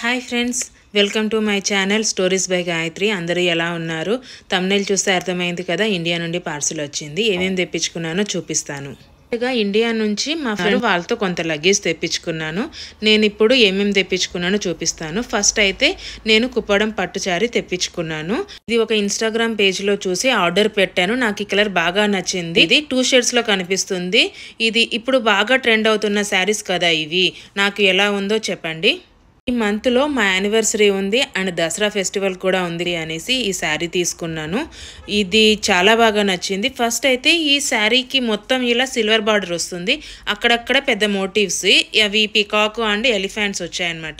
hi friends welcome to my channel stories by Gayatri అందరూ ఎలా ఉన్నారు తమ్నెల్ చూస్తే అర్థమైంది కదా ఇండియా నుండి పార్సిల్ వచ్చింది ఏమేమి తెప్పించుకున్నానో చూపిస్తాను ఇండియా నుంచి మా ఫ్రెండ్ వాళ్ళతో కొంత లగేజ్ తెప్పించుకున్నాను నేను ఇప్పుడు ఏమేమి తెప్పించుకున్నానో చూపిస్తాను ఫస్ట్ అయితే నేను కుప్పడం పట్టుచారి తెప్పించుకున్నాను ఇది ఒక ఇన్స్టాగ్రామ్ పేజ్లో చూసి ఆర్డర్ పెట్టాను నాకు ఈ కలర్ బాగా నచ్చింది ఇది టూ షేడ్స్లో కనిపిస్తుంది ఇది ఇప్పుడు బాగా ట్రెండ్ అవుతున్న శారీస్ కదా ఇవి నాకు ఎలా ఉందో చెప్పండి ఈ మంత్లో మా యానివర్సరీ ఉంది అండ్ దసరా ఫెస్టివల్ కూడా ఉంది అనేసి ఈ శారీ తీసుకున్నాను ఇది చాలా బాగా నచ్చింది ఫస్ట్ అయితే ఈ శారీకి మొత్తం ఇలా సిల్వర్ బార్డర్ వస్తుంది అక్కడక్కడ పెద్ద మోటివ్స్ అవి పికాకు అండ్ ఎలిఫెంట్స్ వచ్చాయన్నమాట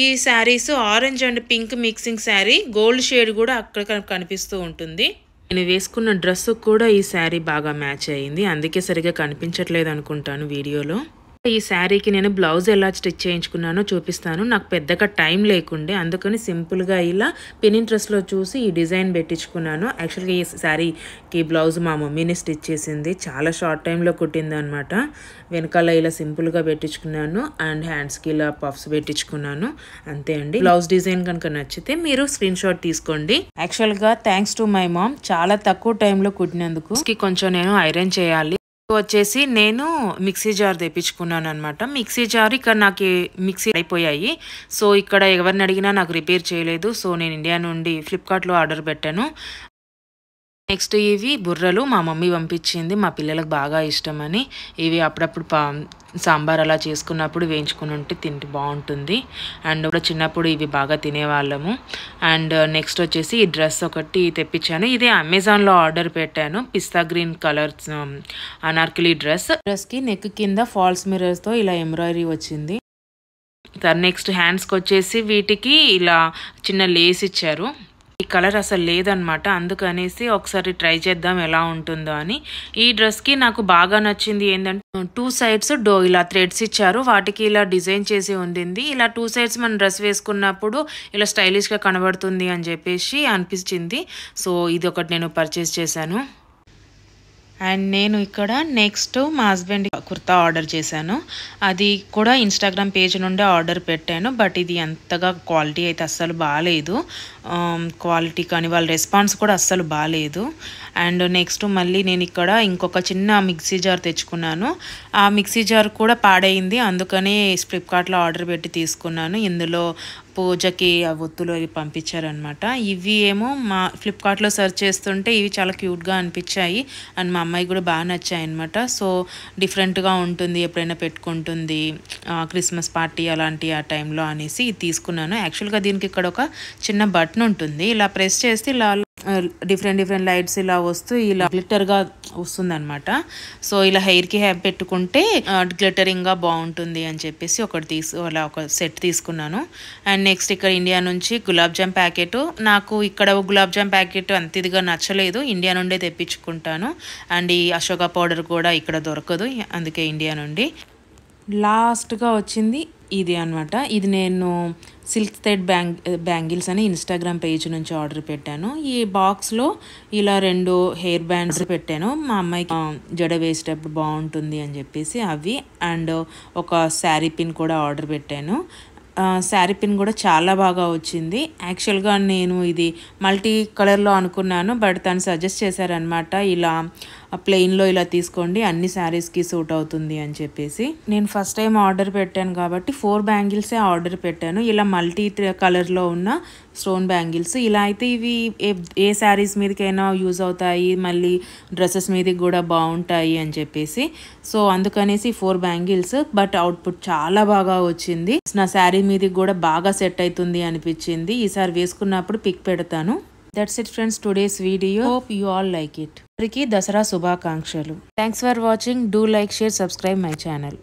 ఈ saris orange and pink mixing sari gold shade కూడా అక్కడ కనిపిస్తూ ఉంటుంది నేను వేసుకున్న డ్రెస్ కూడా ఈ శారీ బాగా మ్యాచ్ అయ్యింది అందుకే సరిగా కనిపించట్లేదు అనుకుంటాను వీడియోలో ఈ శారీకి నేను బ్లౌజ్ ఎలా స్టిచ్ చేయించుకున్నానో చూపిస్తాను నాకు పెద్దగా టైం లేకుండే అందుకని సింపుల్గా ఇలా డ్రెస్లో చూసి ఈ డిజైన్ పెట్టించుకున్నాను యాక్చువల్గా ఈ శారీకి బ్లౌజ్ మా మమ్మీని స్టిచ్ చేసింది చాలా షార్ట్ టైంలో కుట్టిందనమాట వెనకాల ఇలా సింపుల్గా పెట్టించుకున్నాను అండ్ హ్యాండ్స్కి ఇలా పఫ్స్ పెట్టించుకున్నాను అంతే అండి బ్లౌజ్ డిజైన్ కనుక నచ్చితే మీరు స్క్రీన్ షాట్ తీసుకోండి యాక్చువల్గా థ్యాంక్స్ టు మై మామ్ చాలా తక్కువ టైంలో కుట్టినందుకు కొంచెం నేను ఐరన్ చేయాలి వచ్చేసి నేను మిక్సీ జార్ తెప్పించుకున్నాను అనమాట మిక్సీ జార్ ఇక్కడ నాకు మిక్సీ అయిపోయాయి సో ఇక్కడ ఎవరిని అడిగినా నాకు రిపేర్ చేయలేదు సో నేను ఇండియా నుండి ఫ్లిప్కార్ట్లో ఆర్డర్ పెట్టాను నెక్స్ట్ ఇవి బుర్రలు మా మమ్మీ పంపించింది మా పిల్లలకు బాగా ఇష్టమని ఇవి అప్పుడప్పుడు పా సాంబార్ అలా చేసుకున్నప్పుడు వేయించుకుని ఉంటే తింటే బాగుంటుంది అండ్ ఇప్పుడు చిన్నప్పుడు ఇవి బాగా తినేవాళ్ళము అండ్ నెక్స్ట్ వచ్చేసి ఈ డ్రెస్ ఒకటి తెప్పించాను ఇది అమెజాన్లో ఆర్డర్ పెట్టాను పిస్తా గ్రీన్ కలర్స్ అనార్కిలీ డ్రెస్ డ్రెస్కి నెక్ కింద ఫాల్స్ మిరర్స్తో ఇలా ఎంబ్రాయిడరీ వచ్చింది నెక్స్ట్ హ్యాండ్స్కి వచ్చేసి వీటికి ఇలా చిన్న లేస్ ఇచ్చారు ఈ కలర్ అసలు లేదనమాట అందుకనేసి ఒకసారి ట్రై చేద్దాం ఎలా ఉంటుందో అని ఈ డ్రెస్కి నాకు బాగా నచ్చింది ఏంటంటే టూ సైడ్స్ డో ఇలా థ్రెడ్స్ ఇచ్చారు వాటికి ఇలా డిజైన్ చేసి ఉండింది ఇలా టూ సైడ్స్ మనం డ్రెస్ వేసుకున్నప్పుడు ఇలా స్టైలిష్గా కనబడుతుంది అని చెప్పేసి అనిపించింది సో ఇది ఒకటి నేను పర్చేస్ చేశాను అండ్ నేను ఇక్కడ నెక్స్ట్ మా హస్బెండ్ కుర్తా ఆర్డర్ చేశాను అది కూడా ఇన్స్టాగ్రామ్ పేజ్ నుండి ఆర్డర్ పెట్టాను బట్ ఇది అంతగా క్వాలిటీ అయితే అస్సలు బాగాలేదు క్వాలిటీ um, కానీ వాళ్ళ రెస్పాన్స్ కూడా అస్సలు బాగాలేదు అండ్ నెక్స్ట్ మళ్ళీ నేను ఇక్కడ ఇంకొక చిన్న మిక్సీ జార్ తెచ్చుకున్నాను ఆ మిక్సీ జార్ కూడా పాడైంది అందుకనే ఫ్లిప్కార్ట్లో ఆర్డర్ పెట్టి తీసుకున్నాను ఇందులో పూజకి ఆ ఒత్తులు అవి పంపించారనమాట ఇవి ఏమో మా ఫ్లిప్కార్ట్లో సర్చ్ చేస్తుంటే ఇవి చాలా క్యూట్గా అనిపించాయి అండ్ మా అమ్మాయి కూడా బాగా నచ్చాయి అనమాట సో డిఫరెంట్గా ఉంటుంది ఎప్పుడైనా పెట్టుకుంటుంది క్రిస్మస్ పార్టీ అలాంటి ఆ టైంలో అనేసి తీసుకున్నాను యాక్చువల్గా దీనికి ఇక్కడ ఒక చిన్న బట్ బటన్ ఉంటుంది ఇలా ప్రెస్ చేస్తే ఇలా డిఫరెంట్ డిఫరెంట్ లైట్స్ ఇలా వస్తూ ఇలా గ్లిటర్గా వస్తుందన్నమాట సో ఇలా హెయిర్కి హ్యాప్ పెట్టుకుంటే గ్లిటరింగ్గా బాగుంటుంది అని చెప్పేసి ఒకటి తీసు అలా ఒక సెట్ తీసుకున్నాను అండ్ నెక్స్ట్ ఇక్కడ ఇండియా నుంచి గులాబ్ జామ్ ప్యాకెట్ నాకు ఇక్కడ గులాబ్ జామ్ ప్యాకెట్ అంత ఇదిగా నచ్చలేదు ఇండియా నుండే తెప్పించుకుంటాను అండ్ ఈ అశోక పౌడర్ కూడా ఇక్కడ దొరకదు అందుకే ఇండియా నుండి లాస్ట్గా వచ్చింది ఇది అనమాట ఇది నేను సిల్క్ థ్రెడ్ బ్యాంగ్ బ్యాంగిల్స్ అని ఇన్స్టాగ్రామ్ పేజ్ నుంచి ఆర్డర్ పెట్టాను ఈ బాక్స్లో ఇలా రెండు హెయిర్ బ్యాండ్స్ పెట్టాను మా అమ్మాయికి జడ వేసేటప్పుడు బాగుంటుంది అని చెప్పేసి అవి అండ్ ఒక శారీ పిన్ కూడా ఆర్డర్ పెట్టాను శారీ పిన్ కూడా చాలా బాగా వచ్చింది యాక్చువల్గా నేను ఇది మల్టీ కలర్లో అనుకున్నాను బట్ తను సజెస్ట్ చేశారనమాట ఇలా ప్లెయిన్లో ఇలా తీసుకోండి అన్ని శారీస్కి సూట్ అవుతుంది అని చెప్పేసి నేను ఫస్ట్ టైం ఆర్డర్ పెట్టాను కాబట్టి ఫోర్ బ్యాంగిల్సే ఆర్డర్ పెట్టాను ఇలా మల్టీ కలర్లో ఉన్న స్టోన్ బ్యాంగిల్స్ ఇలా అయితే ఇవి ఏ ఏ శారీస్ మీదకైనా యూజ్ అవుతాయి మళ్ళీ డ్రెస్సెస్ మీదకి కూడా బాగుంటాయి అని చెప్పేసి సో అందుకనేసి ఫోర్ బ్యాంగిల్స్ బట్ అవుట్పుట్ చాలా బాగా వచ్చింది నా శారీ మీదకి కూడా బాగా సెట్ అవుతుంది అనిపించింది ఈసారి వేసుకున్నప్పుడు పిక్ పెడతాను that's it friends today's video hope you all like it అందరికీ దసరా శుభాకాంక్షలు thanks for watching do like share subscribe my channel